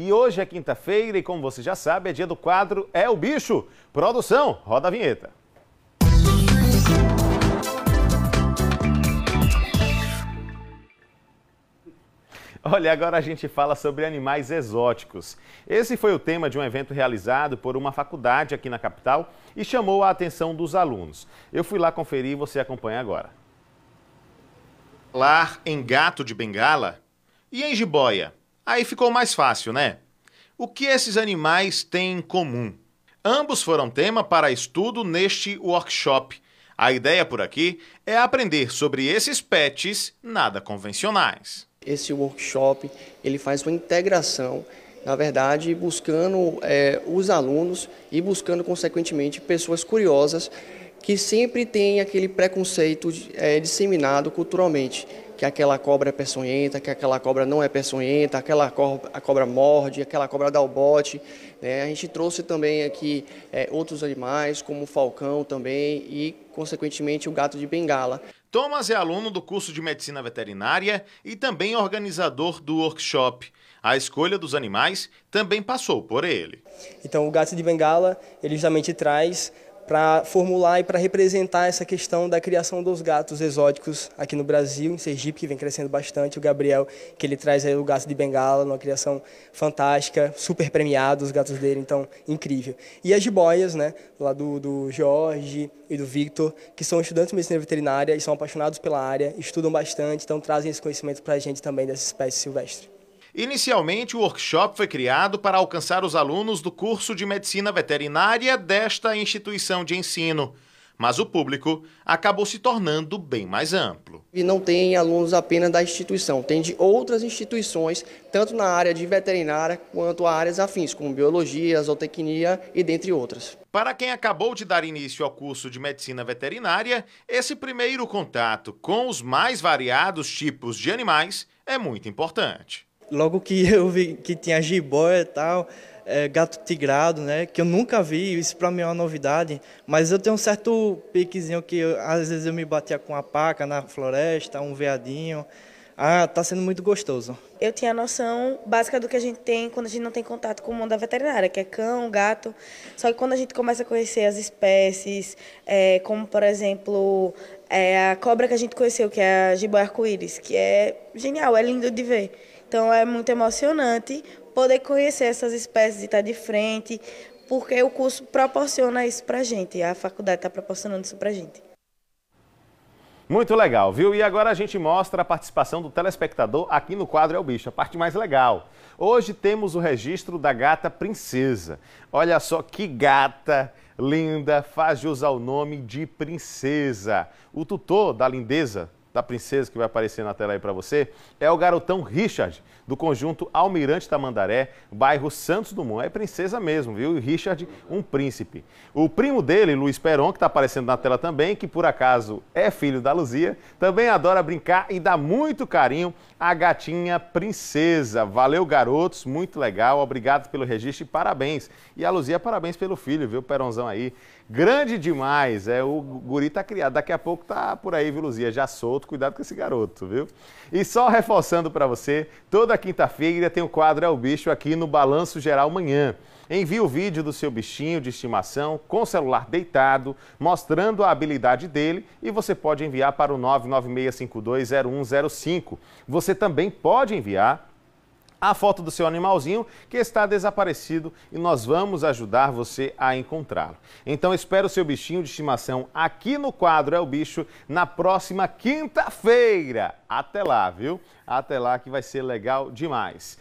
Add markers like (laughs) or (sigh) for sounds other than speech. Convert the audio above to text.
E hoje é quinta-feira e, como você já sabe, é dia do quadro É o Bicho. Produção, roda a vinheta. Olha, agora a gente fala sobre animais exóticos. Esse foi o tema de um evento realizado por uma faculdade aqui na capital e chamou a atenção dos alunos. Eu fui lá conferir e você acompanha agora. Lá em Gato de Bengala e em Jiboia, Aí ficou mais fácil, né? O que esses animais têm em comum? Ambos foram tema para estudo neste workshop. A ideia por aqui é aprender sobre esses pets nada convencionais. Esse workshop ele faz uma integração, na verdade, buscando é, os alunos e buscando, consequentemente, pessoas curiosas que sempre têm aquele preconceito é, disseminado culturalmente que aquela cobra é peçonhenta, que aquela cobra não é peçonhenta, aquela cobra, a cobra morde, aquela cobra dá o bote. Né? A gente trouxe também aqui é, outros animais, como o falcão também e, consequentemente, o gato de bengala. Thomas é aluno do curso de Medicina Veterinária e também organizador do workshop. A escolha dos animais também passou por ele. Então, o gato de bengala, ele justamente traz para formular e para representar essa questão da criação dos gatos exóticos aqui no Brasil, em Sergipe, que vem crescendo bastante. O Gabriel, que ele traz aí o gato de Bengala, uma criação fantástica, super premiado, os gatos dele, então, incrível. E as jiboias, né, lá do, do Jorge e do Victor, que são estudantes de medicina veterinária e são apaixonados pela área, estudam bastante, então trazem esse conhecimento para a gente também dessa espécie silvestre. Inicialmente, o workshop foi criado para alcançar os alunos do curso de medicina veterinária desta instituição de ensino mas o público acabou se tornando bem mais amplo. E não tem alunos apenas da instituição, tem de outras instituições, tanto na área de veterinária quanto a áreas afins, como biologia, zootecnia e dentre outras. Para quem acabou de dar início ao curso de medicina veterinária, esse primeiro contato com os mais variados tipos de animais é muito importante logo que (laughs) eu vi que tinha jiboia e tal, é, gato tigrado, né? Que eu nunca vi, isso para mim é uma novidade. Mas eu tenho um certo piquezinho que eu, às vezes eu me batia com a paca na floresta, um veadinho. Ah, tá sendo muito gostoso. Eu tinha a noção básica do que a gente tem quando a gente não tem contato com o mundo da veterinária, que é cão, gato. Só que quando a gente começa a conhecer as espécies, é, como por exemplo é, a cobra que a gente conheceu, que é a jiboia arco-íris, que é genial, é lindo de ver. Então é muito emocionante poder conhecer essas espécies e estar tá de frente, porque o curso proporciona isso para a gente, a faculdade está proporcionando isso para a gente. Muito legal, viu? E agora a gente mostra a participação do telespectador aqui no quadro É o Bicho, a parte mais legal. Hoje temos o registro da gata princesa. Olha só que gata linda, faz de usar o nome de princesa. O tutor da lindeza da princesa que vai aparecer na tela aí para você, é o garotão Richard, do conjunto Almirante Tamandaré, bairro Santos Dumont. É princesa mesmo, viu? E Richard, um príncipe. O primo dele, Luiz Peron, que está aparecendo na tela também, que por acaso é filho da Luzia, também adora brincar e dá muito carinho à gatinha princesa. Valeu, garotos, muito legal, obrigado pelo registro e parabéns. E a Luzia, parabéns pelo filho, viu, Peronzão aí. Grande demais, é o guri tá criado. Daqui a pouco tá por aí, viu, Luzia? Já solto cuidado com esse garoto, viu? E só reforçando para você, toda quinta-feira tem o quadro É o Bicho aqui no Balanço Geral Manhã. Envie o vídeo do seu bichinho de estimação com o celular deitado, mostrando a habilidade dele e você pode enviar para o 996520105. Você também pode enviar a foto do seu animalzinho que está desaparecido e nós vamos ajudar você a encontrá-lo. Então espero o seu bichinho de estimação aqui no quadro É o Bicho na próxima quinta-feira. Até lá, viu? Até lá que vai ser legal demais.